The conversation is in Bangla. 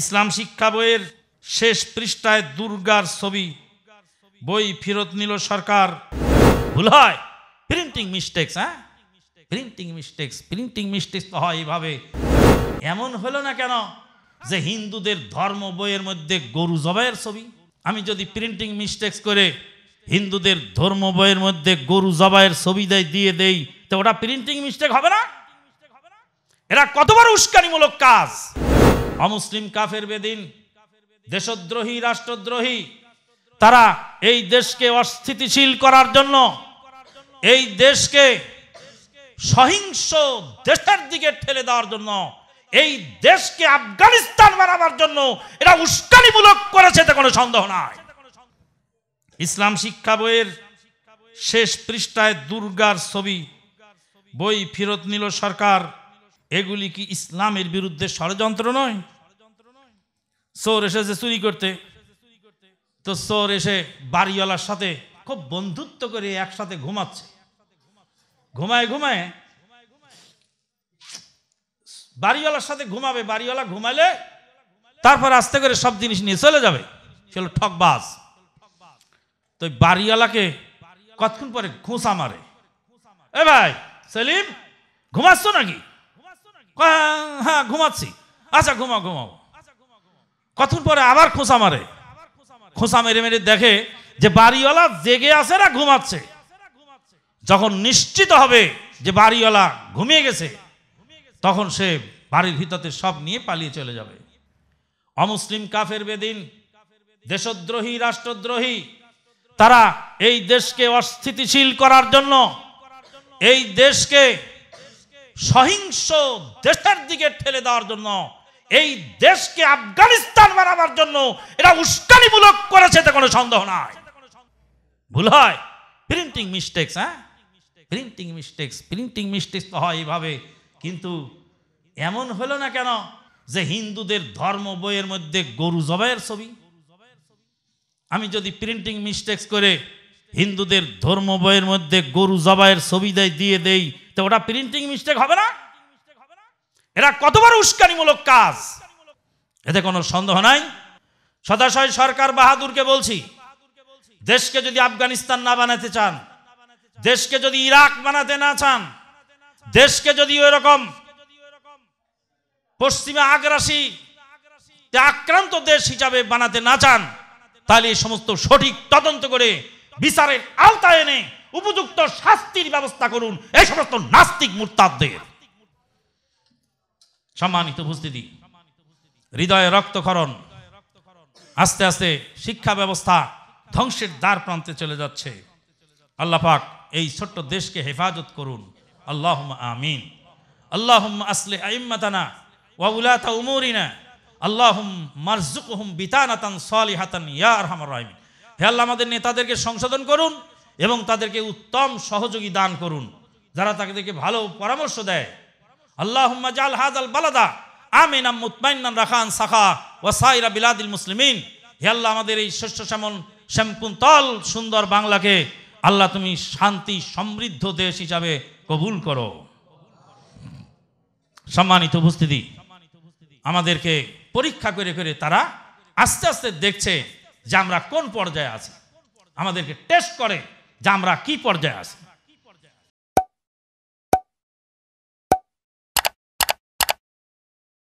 ইসলাম শিক্ষা বইয়ের শেষ পৃষ্ঠায় দুর্গার ছবি বই ফেরত নিল সরকার ভুল হয় প্রিন্টিং মিস্টেক্স হ্যাঁ প্রিন্টিং মিস্টেক্স প্রিন্টিং মিস্টেক্স তো হয় এইভাবে এমন হলো না কেন যে হিন্দুদের ধর্ম বইয়ের মধ্যে গরু জবাইয়ের ছবি আমি যদি প্রিন্টিং মিস্টেক্স করে হিন্দুদের ধর্ম বইয়ের মধ্যে গরু জবাইয়ের ছবি দেয় দিয়ে দেই তো ওটা প্রিন্টিং মিস্টেক হবে না এরা কতবার উস্কানিমূলক কাজ অমুসলিম কাফের বেদিন দেশদ্রোহী রাষ্ট্রদ্রোহী তারা এই দেশকে অস্থিতিশীল করার জন্য এই দেশকে সহিংস দেশের দিকে ঠেলে দেওয়ার জন্য এই দেশকে আফগানিস্তান বানাবার জন্য এটা উস্কানিমূলক করেছে তে কোনো সন্দেহ নাই ইসলাম শিক্ষা বইয়ের শেষ পৃষ্ঠায় দুর্গার ছবি বই ফিরত নিল সরকার এগুলি কি ইসলামের বিরুদ্ধে ষড়যন্ত্র নয় সোর এসেছে চুরি করতে তো সোর এসে বাড়িওয়ালার সাথে খুব বন্ধুত্ব করে একসাথে ঘুমাচ্ছে ঘুমায় ঘুমায় বাড়িওয়ালার সাথে ঘুমাবে বাড়িওয়ালা ঘুমালে তারপর আস্তে করে সব জিনিস নিয়ে চলে যাবে চলো ঠকবাজ তো বাড়িওয়ালাকে কতক্ষণ পরে ঘুষা মারে এ ভাই সেলিম ঘুমাচ্ছ নাকি হ্যাঁ ঘুমাচ্ছি আচ্ছা ঘুমাও ঘুমাও কতক্ষণ পরে আবার খোঁচা মারে খোঁচা মেরে মেরে দেখে যে বাড়িওয়ালা জেগে আছে না ঘুমাচ্ছে যখন নিশ্চিত হবে যে বাড়িওয়ালা ঘুমিয়ে গেছে তখন সে বাড়ির ভিতরতে সব নিয়ে পালিয়ে চলে যাবে অমুসলিম কাফের বেদিন দেশদ্রোহী রাষ্ট্রদ্রোহী তারা এই দেশকে অস্থিতিশীল করার জন্য এই দেশকে সহিংস দেশের দিকে ঠেলে দেওয়ার জন্য এই দেশকে আফগানিস্তান বানাবার জন্য এরা উস্কানিমূলক করেছে তে কোনো সন্দেহ নাই ভুল হয় প্রিন্টিং মিস্টেক্স হ্যাঁ প্রিন্টিং মিস্টেক্স প্রিন্টিং মিস্টেক্স তো হয় এইভাবে কিন্তু এমন হলো না কেন যে হিন্দুদের ধর্ম বইয়ের মধ্যে গরু জবাইয়ের ছবি আমি যদি প্রিন্টিং মিস্টেক্স করে হিন্দুদের ধর্ম বইয়ের মধ্যে গরু জবাইয়ের ছবি দিয়ে দেই তো ওটা প্রিন্টিং মিস্টেক হবে না এরা কতবার উস্কানিমূলক কাজ এতে কোনো সন্দেহ নাই সদাশয় সরকার বাহাদুরকে বলছি দেশকে যদি আফগানিস্তান না বানাতে চান দেশকে যদি ইরাক বানাতে না চান দেশকে যদি ওই রকম পশ্চিমে আগ্রাসী আক্রান্ত দেশ হিসাবে বানাতে না চান তাহলে এই সমস্ত সঠিক তদন্ত করে বিচারের আওতায় এনে উপযুক্ত শাস্তির ব্যবস্থা করুন এই সমস্ত নাস্তিক মুরতাদের সম্মানিত উপস্থিতি হৃদয়ে রক্তক্ষরণ আস্তে আস্তে শিক্ষা ব্যবস্থা ধ্বংসের দ্বার প্রান্তে চলে যাচ্ছে আল্লাহ পাক এই ছোট্ট দেশকে হেফাজত করুন আল্লাহ আমিন আল্লাহ আসলে আইম্মাতানা ওয়াউলাতা উমরিনা আল্লাহ মারজুকহুম বিতানাতান সালিহাতান ইয়া আরহামার রাহিমিন হে আল্লাহ আমাদের নেতাদেরকে সংশোধন করুন এবং তাদেরকে উত্তম সহযোগী দান করুন যারা তাদেরকে ভালো পরামর্শ দেয় আল্লাহ জাল হাজ আল বালাদা আমিনাম মুতমাইন্নান রাখান সাখা ওয়াসাইরা বিলাদিল মুসলিমিন হে আল্লাহ আমাদের এই শস্য শ্যামন শ্যামকুন্তল সুন্দর বাংলাকে আল্লাহ তুমি শান্তি সমৃদ্ধ দেশ হিসাবে কবুল করো সম্মানিত উপস্থিতি আমাদেরকে পরীক্ষা করে করে তারা আস্তে আস্তে দেখছে যে আমরা কোন পর্যায়ে আছি আমাদেরকে টেস্ট করে যে আমরা কি পর্যায়ে আছি